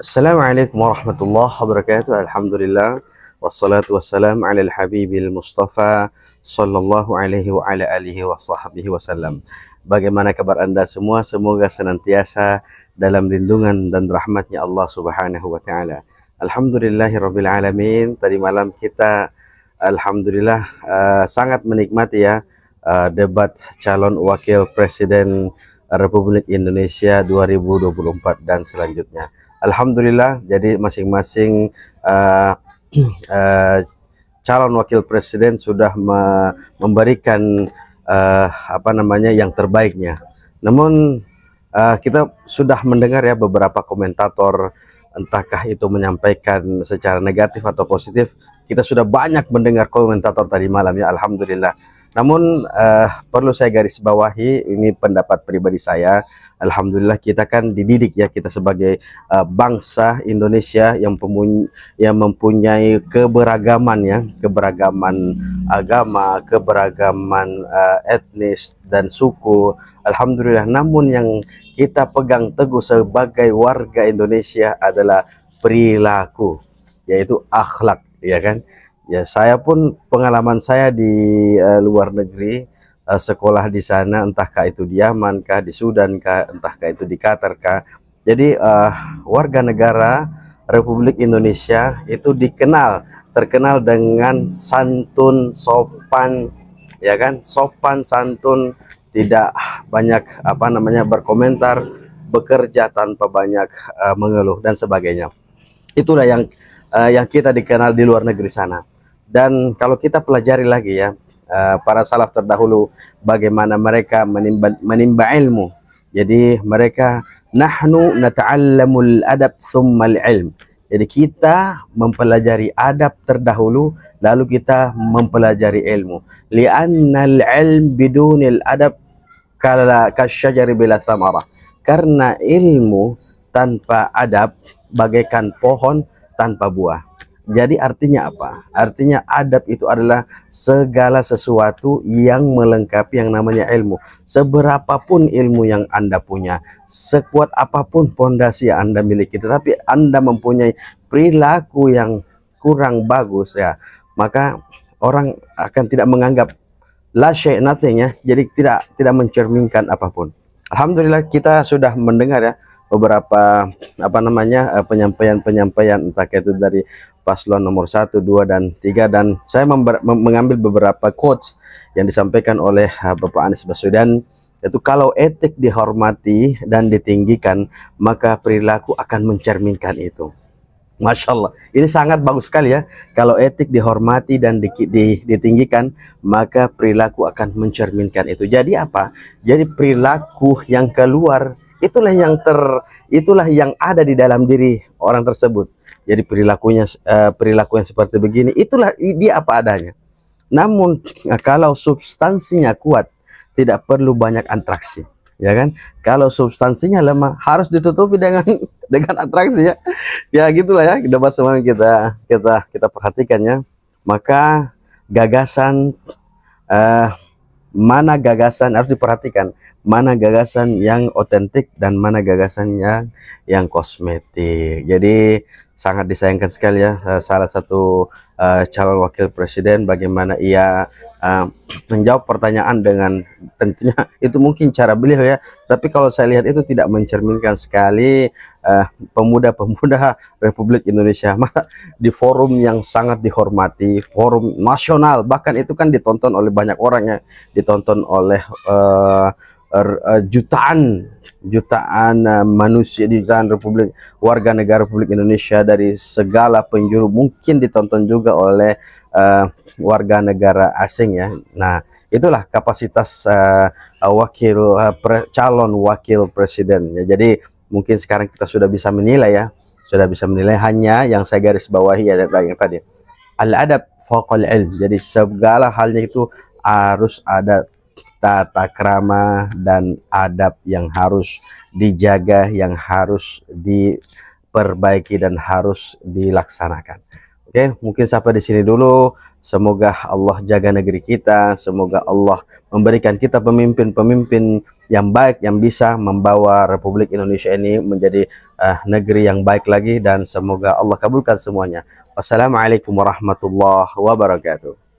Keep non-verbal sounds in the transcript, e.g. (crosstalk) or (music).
Assalamualaikum warahmatullahi wabarakatuh. Alhamdulillah wassalatu wassalamu ala al-habibil mustafa sallallahu alaihi wa ala alihi wa sahbihi wasallam. Bagaimana kabar Anda semua? Semoga senantiasa dalam lindungan dan rahmatnya Allah Subhanahu wa taala. Alhamdulillahirabbil alamin. Tadi malam kita alhamdulillah uh, sangat menikmati ya uh, debat calon wakil presiden Republik Indonesia 2024 dan selanjutnya. Alhamdulillah jadi masing-masing uh, uh, calon wakil presiden sudah me memberikan uh, apa namanya yang terbaiknya. Namun uh, kita sudah mendengar ya beberapa komentator entahkah itu menyampaikan secara negatif atau positif. Kita sudah banyak mendengar komentator tadi malam ya alhamdulillah. Namun uh, perlu saya garis bawahi ini pendapat pribadi saya. Alhamdulillah kita kan dididik ya kita sebagai uh, bangsa Indonesia yang yang mempunyai keberagaman ya, keberagaman agama, keberagaman uh, etnis dan suku. Alhamdulillah namun yang kita pegang teguh sebagai warga Indonesia adalah perilaku yaitu akhlak ya kan ya saya pun pengalaman saya di uh, luar negeri uh, sekolah di sana entahkah itu di Yaman kah di Sudan kah entahkah itu di Qatar kah jadi uh, warga negara Republik Indonesia itu dikenal terkenal dengan santun sopan ya kan sopan santun tidak banyak apa namanya berkomentar bekerja tanpa banyak uh, mengeluh dan sebagainya itulah yang uh, yang kita dikenal di luar negeri sana dan kalau kita pelajari lagi ya eh, para salaf terdahulu bagaimana mereka menimba, menimba ilmu jadi mereka nahnu nata'allamul adab summal ilm jadi kita mempelajari adab terdahulu lalu kita mempelajari ilmu al ilm bidunil adab kala kasyajari bila samara karena ilmu tanpa adab bagaikan pohon tanpa buah Jadi artinya apa? Artinya adab itu adalah segala sesuatu yang melengkapi yang namanya ilmu. Seberapapun ilmu yang Anda punya, sekuat apapun pondasi yang Anda miliki, tetapi Anda mempunyai perilaku yang kurang bagus ya, maka orang akan tidak menganggap la nothing ya. Jadi tidak tidak mencerminkan apapun. Alhamdulillah kita sudah mendengar ya beberapa apa namanya eh, penyampaian-penyampaian entah itu dari paslon nomor 1, 2, dan 3 dan saya mengambil beberapa quotes yang disampaikan oleh eh, Bapak Anies Baswedan yaitu kalau etik dihormati dan ditinggikan maka perilaku akan mencerminkan itu. Masya Allah, ini sangat bagus sekali ya. Kalau etik dihormati dan di, di, ditinggikan, maka perilaku akan mencerminkan itu. Jadi apa? Jadi perilaku yang keluar itulah yang ter itulah yang ada di dalam diri orang tersebut jadi perilakunya eh, perilaku yang seperti begini itulah dia apa adanya namun kalau substansinya kuat tidak perlu banyak antraksi ya kan kalau substansinya lemah harus ditutupi dengan (laughs) dengan atraksi ya ya gitulah ya debat semalam kita kita kita perhatikan ya maka gagasan eh, mana gagasan harus diperhatikan mana gagasan yang otentik dan mana gagasan yang yang kosmetik jadi sangat disayangkan sekali ya eh, salah satu uh, calon wakil presiden bagaimana ia uh, (clears throat) menjawab pertanyaan dengan tentunya (laughs) itu mungkin cara beliau ya tapi kalau saya lihat itu tidak mencerminkan sekali pemuda-pemuda uh, (laughs) Republik Indonesia (laughs) di forum yang sangat dihormati forum nasional bahkan itu kan ditonton oleh banyak orang ya ditonton oleh uh, Er, eh, jutaan jutaan eh, manusia di jutaan Republik warga negara Republik Indonesia dari segala penjuru mungkin ditonton juga oleh uh, warga negara asing ya. Nah, itulah kapasitas uh, wakil uh, pre, calon wakil presiden ya. Jadi mungkin sekarang kita sudah bisa menilai ya, sudah bisa menilai hanya yang saya garis bawahi ya yang tadi. Al adab faqal ilm. Jadi segala halnya itu harus ada tata krama dan adab yang harus dijaga, yang harus diperbaiki dan harus dilaksanakan. Oke, mungkin sampai di sini dulu. Semoga Allah jaga negeri kita, semoga Allah memberikan kita pemimpin-pemimpin yang baik yang bisa membawa Republik Indonesia ini menjadi uh, negeri yang baik lagi dan semoga Allah kabulkan semuanya. Wassalamualaikum warahmatullahi wabarakatuh.